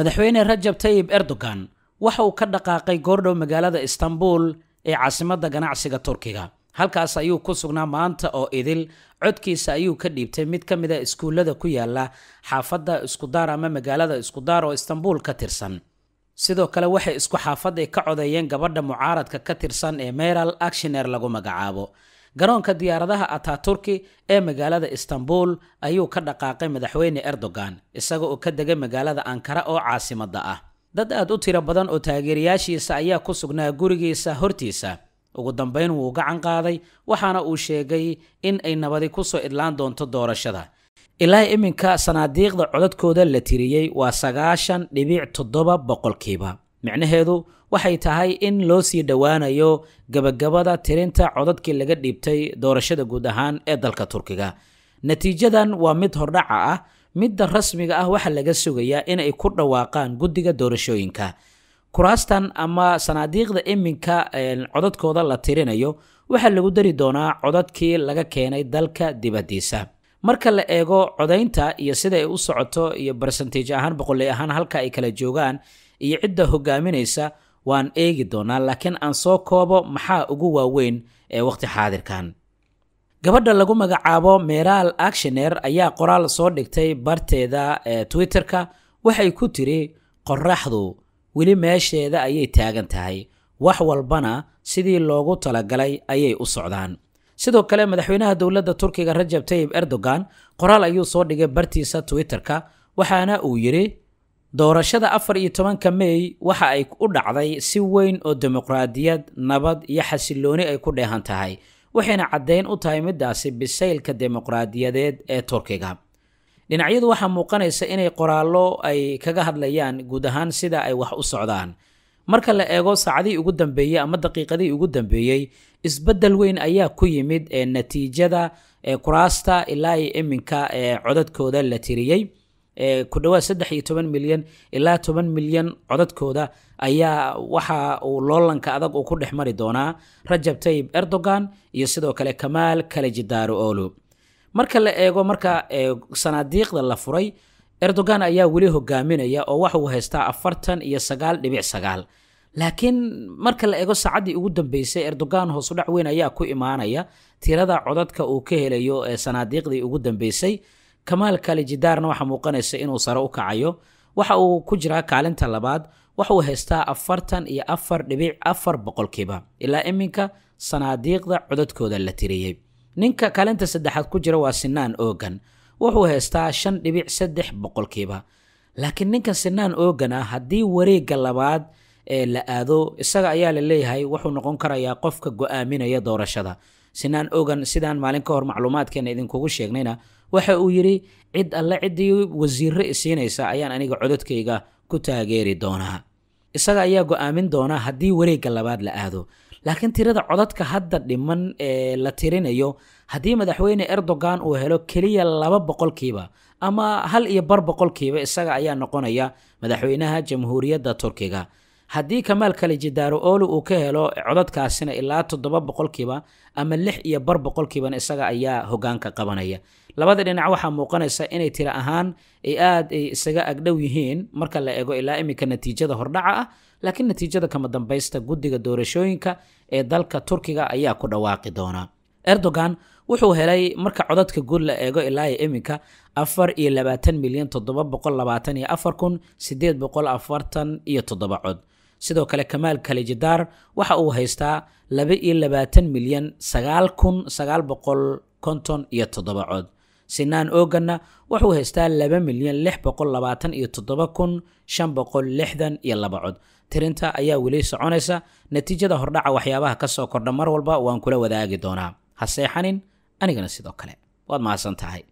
madaxweyne rajab tayib erdogan waxa uu ka dhaqaaqay goordhow magaalada istanbul ee caasimadda ganacsiga turkiga halkaas ayuu ku sugnaa maanta oo idil codkiisa ayuu ka dhiibtay mid ka mid a ah iskuullada ku yaalla xaafadda iskudaar ama magaalada iskudaar oo istanbul ka tirsan sidoo kale waxay isku xaafad ay ka codeeyeen gabadha mucaaradka ka tirsan ee meral actioner lagu magacaabo garoonka diyaaradaha ataturki ee magaalada istanbul ayuu ka dhaqaaqay madaxweyne erdogan isaga oo ka dega magaalada ankara oo caasimadda ah dad aad u tiro badan oo taageerayaashiisa ayaa ku sugnaa gurigiisa hortiisa ugu dambayn wuu gacan qaaday waxaana uu sheegay in ay nabadi ku soo idlaan doonto doorashada ilaa iminka sanaadiiqda codadkooda la tiriyey waa sagaashan dhibic toddoba boqolkiiba micnaheedu waxay tahay in loo sii dhowaanayo gabagabada tirinta codadkii laga dhiibtay doorashada guud ahaan ee dalka turkiga natiijadan waa mid hordhaca ah midda rasmiga ah waxaa laga sugayaa inay ku dhawaaqaan guddiga doorashooyinka kuraastan ama sanaadiiqda iminka codadkooda la tirinayo waxaa lagu dari doonaa codadkii laga keenay dalka dibaddiisa marka la eego codaynta iyo sida ay u socoto iyo barsanteej ahaan boqoley ahaan halka ay kala joogaan iyo cidda hogaaminaysa waan eegi doonaa laakiin aan soo koobo maxaa ugu waaweyn ee wakhti xaadirkan gabadha lagu magacaabo meraal actioner ayaa qoraal soo dhigtay barteeda ee twitterka waxay ku tiri qoraxdu weli meesheeda ayay taagan tahay wax walbana sidii loogu talagalay ayay u socdaan sidoo kale madaxweynaha dowladda turkiga rajab tayib erdogan qoraal ayuu soo dhigay bartiisa twitterka waxaana uu yidhi doorashada afar iyo tobanka mey waxa ay u dhacday si weyn oo dimuqraadiyad nabad iyo xasilooni ay ku dheehan tahay waxayna caddayn u tahay middaasi bisaylka dimuqraadiyadeed ee turkiga dhinacyadu waxaa muuqanaysa inay qoraallo ay kaga hadlayaan guud ahaan sida ay wax u socdaan marka la eego saacadihii ugu dambeeyey ama daqiiqadihii ugu dambeeyey isbeddel weyn ayaa ku yimid ee natiijada ee kuraasta ilaa iyo iminka ee codadkooda la tiriyey ku dhawaad saddex iyo toban milyan ilaa toban milyan codadkooda ayaa waxa uu loolanka adag uu ku dhex mari doonaa rajab tayib erdogan iyo sidoo kale kamaal kale jidaaro marka la eego marka sanaadiiqda la furay erdogan ayaa weli hogaaminaya oo waxa uu haystaa afartan iyo sagaal dhibic sagaal laakiin marka la eego saacaddii ugu dambeysay erdogan hoosudhac weyn ayaa ku imaanaya tirada codadka uu ka helayo ee sanaadiiqdii ugu dambeysay kamaal kale jidaarna waxaa muuqanaysa inuu sare u kacayo waxa uu ku jiraa kaalinta labaad waxauu haystaa afartan iyo afar dhibic afar boqolkiiba ilaa iminka sanaadiiqda codadkooda la tiriyey ninka kaalinta saddexaad ku jira waa sinaan oogan wuxuu haystaa shan dhibic saddex boqolkiiba laakiin ninka sinaan oogan haddii wareegga labaad ee la aado isaga ayaa la leeyahay wuxuu noqon karayaa qofka go'aaminaya doorashada sinaan oogan sidaan maalin ka hor macluumaadkeena idinkugu sheegnayna waxa uu yidhi cid alle ciddii wasiiro isiinaysa ayaan aniga codadkayga ku taageeri doonaa isaga ayaa go'aamin doonaa haddii wareegga labaad la aado laakiin tirada codadka hadda dhiman ee la tirinayo haddii madaxweyne erdogan uu helo keliya laba boqolkiiba ama hal iyo bar boqolkiiba isaga ayaa noqonaya madaxweynaha jamhuuriyadda turkiga haddii kamaal kale jidaaro oolu uu ka helo codadkaasina ilaa toddoba boqolkiiba ama lix iyo bar boqolkiibana isaga ayaa hogaanka qabanaya labada dhinac waxaa muuqanaysa inay tira ahaan ay aad ay isaga agdhow yihiin marka la eego ilaa iminka natiijada hordhaca ah laakiin natiijada kama dambaysta guddiga doorashooyinka ee dalka turkiga ayaa ku dhawaaqi doona erdogan wuxuu helay marka codadka guud la eego ilaa iyo iminka afar iyo labaatan milyan toddoba boqol labaatan iyo afar kun sideed boqol afartan iyo toddoba cod sidoo kale kamaal kale waxa uu haystaa laba iyo labaatan milyan sagaal kun sagaal boqol konton iyo toddoba cod sinaan ooganna wuxuu haystaa laba milyan lix boqol labaatan iyo toddoba kun shan boqol lixdan iyo laba cod tirinta ayaa weli soconaysa natiijada hordhaca waxyaabaha ka soo kordha mar walba waan kula wadaagi doonaa ha seexanin anigana sidoo kale waad mahadsan tahay